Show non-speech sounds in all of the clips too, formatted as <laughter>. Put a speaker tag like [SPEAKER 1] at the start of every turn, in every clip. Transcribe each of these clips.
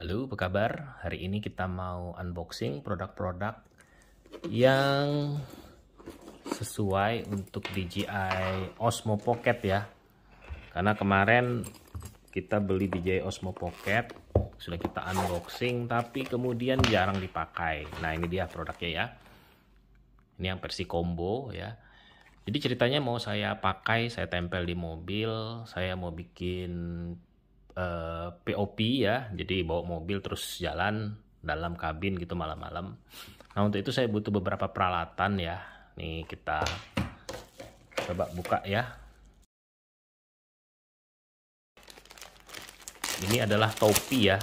[SPEAKER 1] Halo, apa kabar? Hari ini kita mau unboxing produk-produk yang sesuai untuk DJI Osmo Pocket ya. Karena kemarin kita beli DJI Osmo Pocket, sudah kita unboxing tapi kemudian jarang dipakai. Nah, ini dia produknya ya. Ini yang versi combo ya. Jadi ceritanya mau saya pakai, saya tempel di mobil, saya mau bikin POP eh, ya, jadi bawa mobil terus jalan dalam kabin gitu malam-malam. Nah untuk itu saya butuh beberapa peralatan ya. Nih kita coba buka ya. Ini adalah topi ya.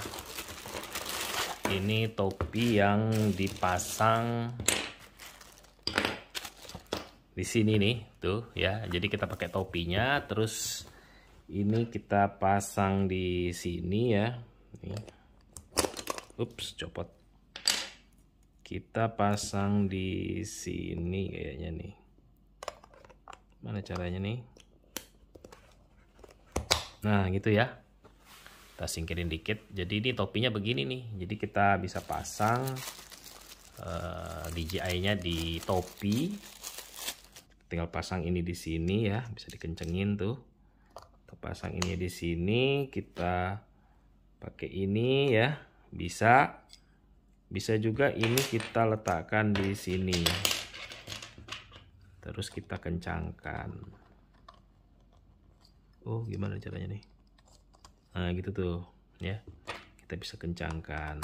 [SPEAKER 1] Ini topi yang dipasang di sini nih tuh ya. Jadi kita pakai topinya terus ini kita pasang di sini ya nih, ups copot kita pasang di sini kayaknya nih mana caranya nih nah gitu ya kita singkirin dikit jadi ini topinya begini nih jadi kita bisa pasang uh, eh, DJI nya di topi tinggal pasang ini di sini ya bisa dikencengin tuh kita pasang ini di sini kita pakai ini ya bisa bisa juga ini kita letakkan di sini terus kita kencangkan oh gimana caranya nih nah gitu tuh ya kita bisa kencangkan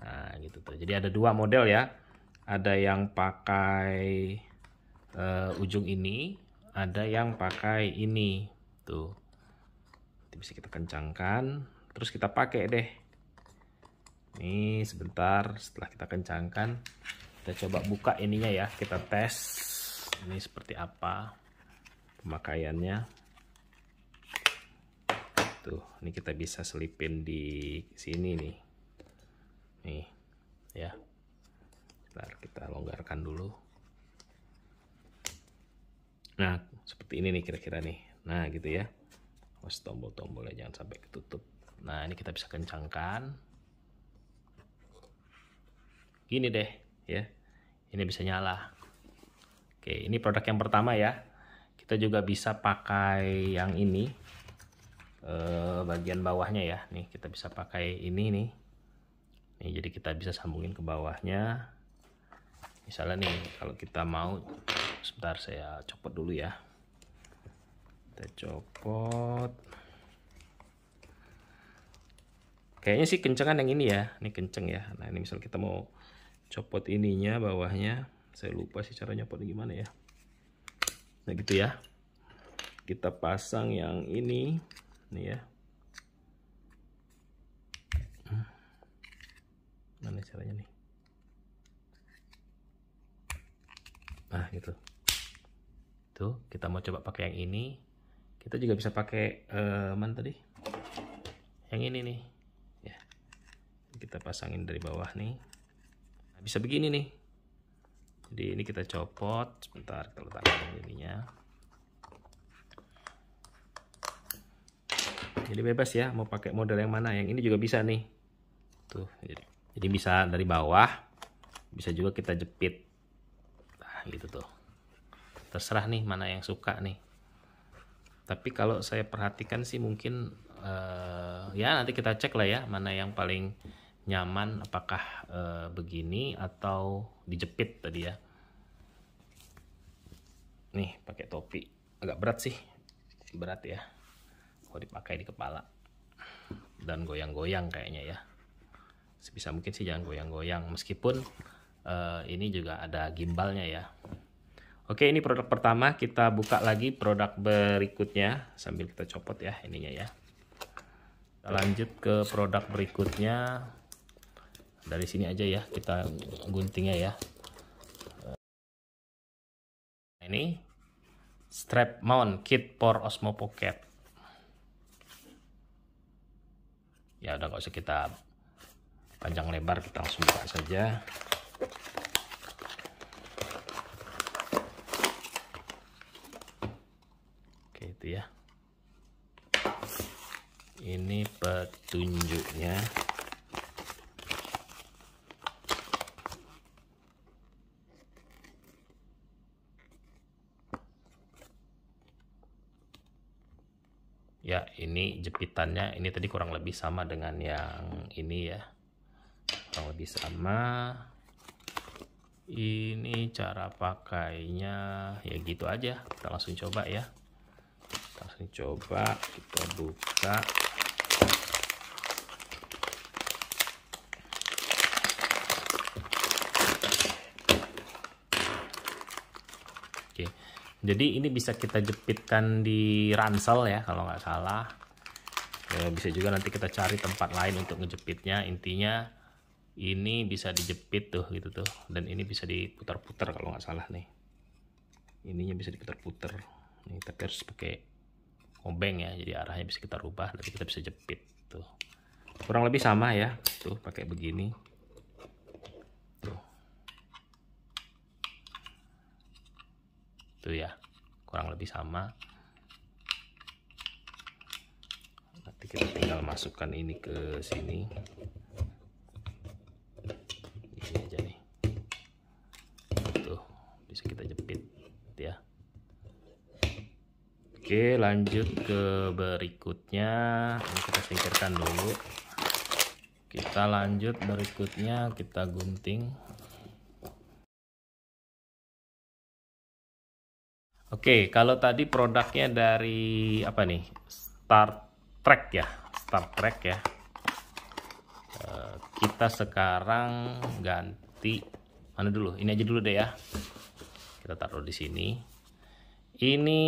[SPEAKER 1] nah gitu tuh jadi ada dua model ya ada yang pakai uh, ujung ini ada yang pakai ini tuh nanti bisa kita kencangkan terus kita pakai deh Ini sebentar setelah kita kencangkan kita coba buka ininya ya kita tes ini seperti apa pemakaiannya tuh ini kita bisa selipin di sini nih nih ya Bentar, kita longgarkan dulu Nah, seperti ini nih kira-kira nih. Nah, gitu ya. Mas tombol-tombolnya jangan sampai ketutup. Nah, ini kita bisa kencangkan. Gini deh, ya. Ini bisa nyala. Oke, ini produk yang pertama ya. Kita juga bisa pakai yang ini. Eh, bagian bawahnya ya. Nih, kita bisa pakai ini nih. Nih, jadi kita bisa sambungin ke bawahnya. Misalnya nih, kalau kita mau sebentar saya copot dulu ya kita copot kayaknya sih kencengan yang ini ya ini kenceng ya nah ini misal kita mau copot ininya bawahnya saya lupa sih cara nyopotnya gimana ya nah gitu ya kita pasang yang ini nih ya mana caranya nih nah gitu gitu kita mau coba pakai yang ini kita juga bisa pakai uh, mana tadi yang ini nih ya kita pasangin dari bawah nih nah, bisa begini nih jadi ini kita copot sebentar kita letakkan ininya jadi bebas ya mau pakai model yang mana yang ini juga bisa nih tuh jadi jadi bisa dari bawah bisa juga kita jepit nah gitu tuh terserah nih mana yang suka nih tapi kalau saya perhatikan sih mungkin uh, ya nanti kita cek lah ya mana yang paling nyaman apakah uh, begini atau dijepit tadi ya nih pakai topi agak berat sih berat ya kalau dipakai di kepala dan goyang-goyang kayaknya ya sebisa mungkin sih jangan goyang-goyang meskipun uh, ini juga ada gimbalnya ya Oke, ini produk pertama. Kita buka lagi produk berikutnya sambil kita copot ya ininya ya. Kita lanjut ke produk berikutnya. Dari sini aja ya, kita guntingnya ya. Eh, ini strap mount kit for Osmo Pocket. Ya udah nggak usah kita panjang lebar, kita langsung buka saja. gitu ya ini petunjuknya ya ini jepitannya ini tadi kurang lebih sama dengan yang ini ya kurang lebih sama ini cara pakainya ya gitu aja kita langsung coba ya langsung coba kita buka oke jadi ini bisa kita jepitkan di ransel ya kalau nggak salah ya, bisa juga nanti kita cari tempat lain untuk ngejepitnya intinya ini bisa dijepit tuh gitu tuh dan ini bisa diputar-putar kalau nggak salah nih ininya bisa diputar-putar ini tapi harus pakai obeng ya jadi arahnya bisa kita rubah nanti kita bisa jepit tuh kurang lebih sama ya tuh pakai begini tuh tuh ya kurang lebih sama nanti kita tinggal masukkan ini ke sini Oke lanjut ke berikutnya ini kita singkirkan dulu kita lanjut berikutnya kita gunting Oke kalau tadi produknya dari apa nih Star Trek ya Star Trek ya eh, kita sekarang ganti mana dulu ini aja dulu deh ya kita taruh di sini ini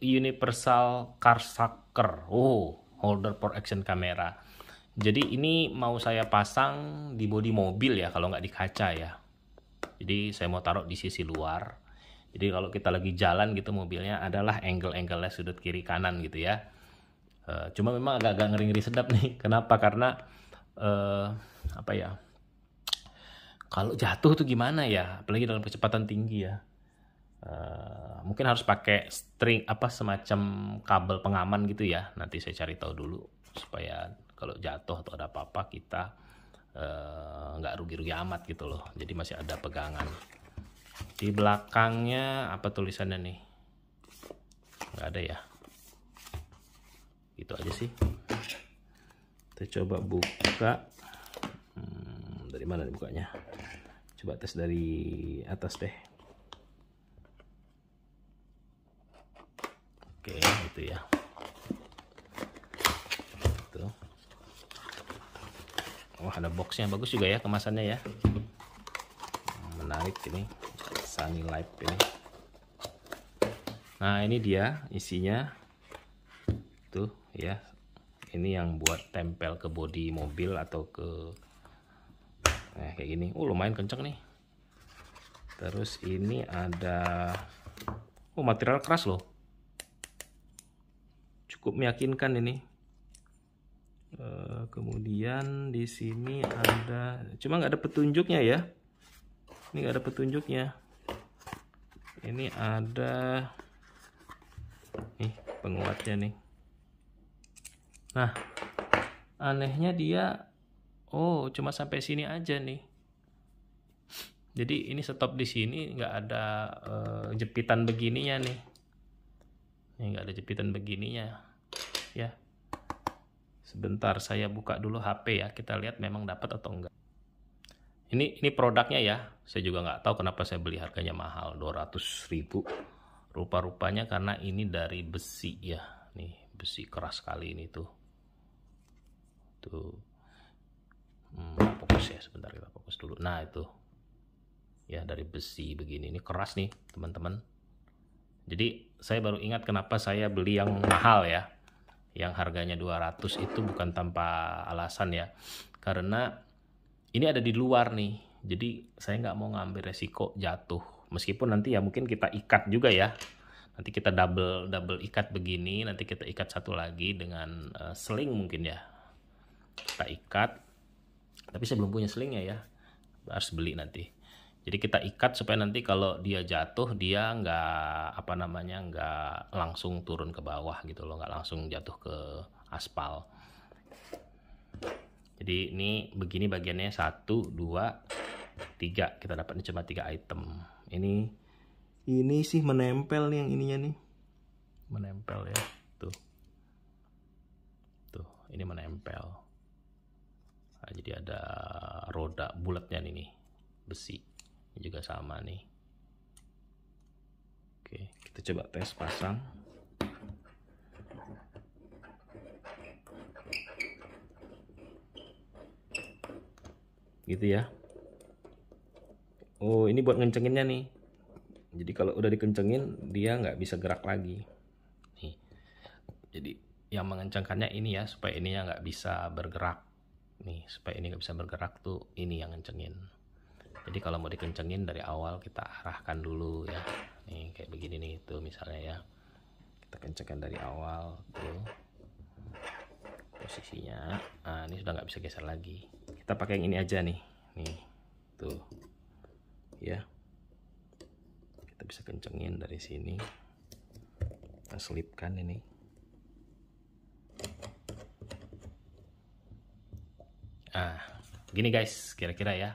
[SPEAKER 1] universal car sucker. Oh, holder for action camera Jadi ini mau saya pasang di bodi mobil ya kalau nggak di kaca ya. Jadi saya mau taruh di sisi luar. Jadi kalau kita lagi jalan gitu mobilnya adalah angle-angle sudut kiri kanan gitu ya. Uh, cuma memang agak-agak ngeri-ngeri sedap nih. <laughs> Kenapa? Karena uh, apa ya? Kalau jatuh tuh gimana ya? Apalagi dalam kecepatan tinggi ya Eh, mungkin harus pakai string apa semacam kabel pengaman gitu ya nanti saya cari tahu dulu supaya kalau jatuh atau ada apa-apa kita eh, nggak uh, rugi-rugi amat gitu loh jadi masih ada pegangan di belakangnya apa tulisannya nih nggak ada ya itu aja sih kita coba buka hmm, dari mana dibukanya coba tes dari atas deh oke itu ya tuh gitu. oh, wah ada boxnya bagus juga ya kemasannya ya menarik ini sunny light ini nah ini dia isinya tuh ya ini yang buat tempel ke bodi mobil atau ke nah kayak gini oh lumayan kenceng nih terus ini ada oh material keras loh cukup meyakinkan ini eh, kemudian di sini ada cuma nggak ada petunjuknya ya ini nggak ada petunjuknya ini ada nih penguatnya nih nah anehnya dia oh cuma sampai sini aja nih jadi ini stop di sini nggak ada uh, jepitan begininya nih nggak ada jepitan begininya ya sebentar saya buka dulu HP ya kita lihat memang dapat atau enggak ini ini produknya ya saya juga nggak tahu kenapa saya beli harganya mahal 200 rupa-rupanya karena ini dari besi ya nih besi keras sekali ini tuh tuh hmm, fokus ya sebentar kita fokus dulu nah itu ya dari besi begini ini keras nih teman-teman jadi saya baru ingat kenapa saya beli yang mahal ya yang harganya 200 itu bukan tanpa alasan ya. Karena ini ada di luar nih. Jadi saya nggak mau ngambil resiko jatuh. Meskipun nanti ya mungkin kita ikat juga ya. Nanti kita double double ikat begini, nanti kita ikat satu lagi dengan uh, eh, sling mungkin ya. Kita ikat. Tapi saya belum punya slingnya ya. Harus beli nanti. Jadi kita ikat supaya nanti kalau dia jatuh dia nggak apa namanya nggak langsung turun ke bawah gitu loh, nggak langsung jatuh ke aspal. Jadi ini begini bagiannya satu, dua, tiga. Kita dapat cuma tiga item. Ini ini sih menempel nih yang ininya nih, menempel ya. Tuh, tuh ini menempel. Nah, jadi ada roda bulatnya ini nih besi ini juga sama nih oke kita coba tes pasang gitu ya oh ini buat ngencenginnya nih jadi kalau udah dikencengin dia nggak bisa gerak lagi nih jadi yang mengencangkannya ini ya supaya ini nggak bisa bergerak nih supaya ini nggak bisa bergerak tuh ini yang ngencengin jadi kalau mau dikencengin dari awal kita arahkan dulu ya nih kayak begini nih itu misalnya ya kita kencengkan dari awal tuh posisinya nah, ini sudah nggak bisa geser lagi kita pakai yang ini aja nih nih tuh ya kita bisa kencengin dari sini kita selipkan ini ah gini guys kira-kira ya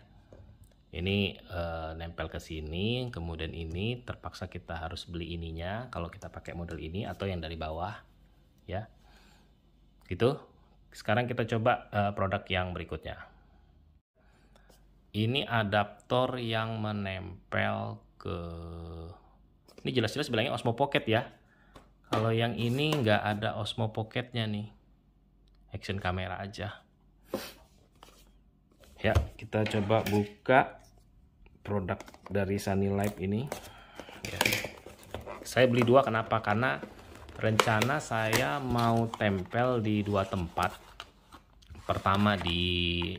[SPEAKER 1] ini uh, nempel ke sini kemudian ini terpaksa kita harus beli ininya kalau kita pakai model ini atau yang dari bawah ya gitu sekarang kita coba uh, produk yang berikutnya ini adaptor yang menempel ke ini jelas-jelas bilangnya Osmo Pocket ya kalau yang ini nggak ada Osmo Pocketnya nih action kamera aja ya kita coba buka produk dari Sunny Life ini ya. saya beli dua kenapa karena rencana saya mau tempel di dua tempat pertama di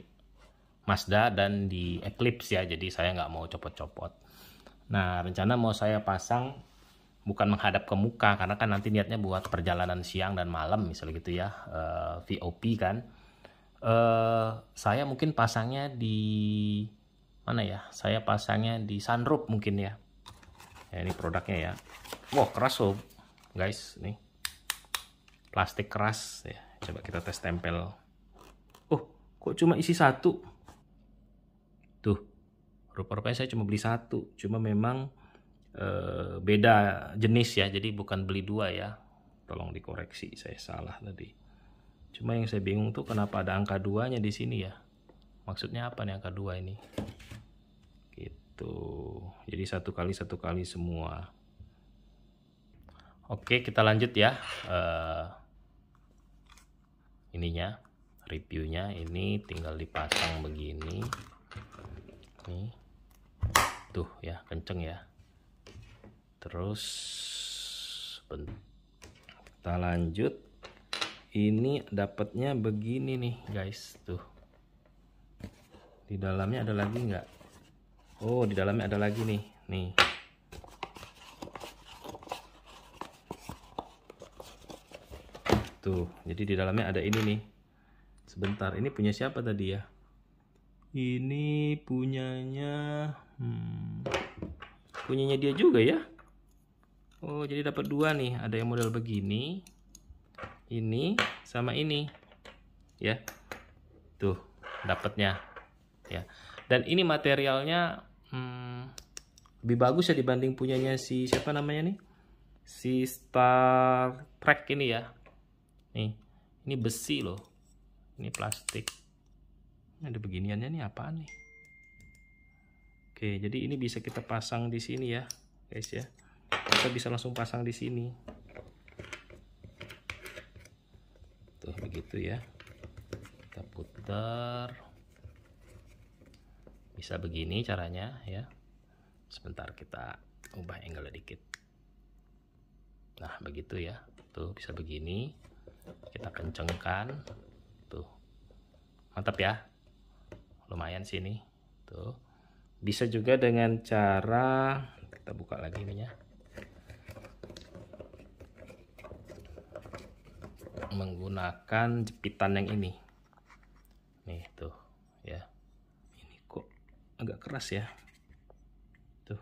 [SPEAKER 1] Mazda dan di Eclipse ya jadi saya nggak mau copot-copot nah rencana mau saya pasang bukan menghadap ke muka karena kan nanti niatnya buat perjalanan siang dan malam misalnya gitu ya uh, eh, VOP kan uh, saya mungkin pasangnya di mana ya? Saya pasangnya di sunroof mungkin ya. ya ini produknya ya. Wow keras loh guys nih. Plastik keras ya. Coba kita tes tempel. Oh kok cuma isi satu? Tuh rupa-rupanya saya cuma beli satu. Cuma memang eh, beda jenis ya. Jadi bukan beli dua ya. Tolong dikoreksi saya salah tadi. Cuma yang saya bingung tuh kenapa ada angka 2-nya di sini ya. Maksudnya apa nih angka 2 ini? Gitu. Jadi satu kali satu kali semua. Oke, kita lanjut ya. Uh, ininya reviewnya ini tinggal dipasang begini. Ini, Tuh ya, kenceng ya. Terus bentar kita lanjut ini dapatnya begini nih guys tuh di dalamnya ada lagi nggak Oh di dalamnya ada lagi nih nih tuh jadi di dalamnya ada ini nih sebentar ini punya siapa tadi ya ini punyanya hmm, punyanya dia juga ya Oh jadi dapat dua nih ada yang model begini ini sama ini ya tuh dapatnya ya dan ini materialnya hmm, lebih bagus ya dibanding punyanya si siapa namanya nih si Star Trek ini ya nih ini besi loh ini plastik ada beginiannya nih apaan nih oke jadi ini bisa kita pasang di sini ya guys ya kita bisa langsung pasang di sini gitu ya kita putar bisa begini caranya ya sebentar kita ubah angle sedikit nah begitu ya tuh bisa begini kita kencengkan tuh mantap ya lumayan sini tuh bisa juga dengan cara kita buka lagi ininya menggunakan jepitan yang ini nih tuh ya ini kok agak keras ya tuh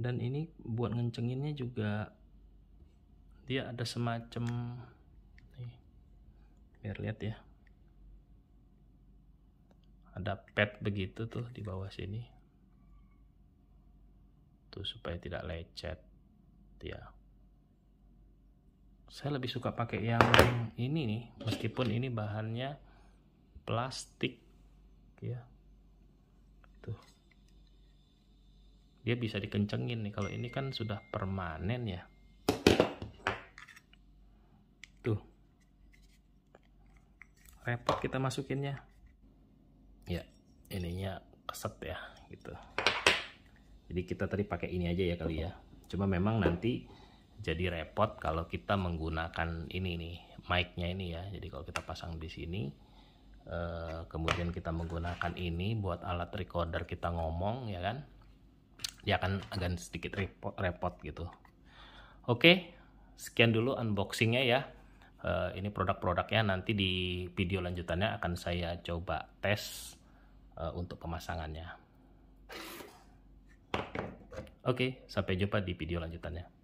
[SPEAKER 1] dan ini buat ngencenginnya juga dia ada semacam nih biar lihat ya ada pad begitu tuh di bawah sini tuh supaya tidak lecet ya saya lebih suka pakai yang ini nih meskipun ini bahannya plastik ya tuh dia bisa dikencengin nih kalau ini kan sudah permanen ya tuh repot kita masukinnya ya ininya keset ya gitu jadi kita tadi pakai ini aja ya kali ya cuma memang nanti jadi repot kalau kita menggunakan ini nih mic-nya ini ya jadi kalau kita pasang di sini eh, kemudian kita menggunakan ini buat alat recorder kita ngomong ya kan dia akan agak sedikit repot, repot gitu oke sekian dulu unboxingnya ya eh, ini produk-produknya nanti di video lanjutannya akan saya coba tes eh, untuk pemasangannya Oke, sampai jumpa di video lanjutannya.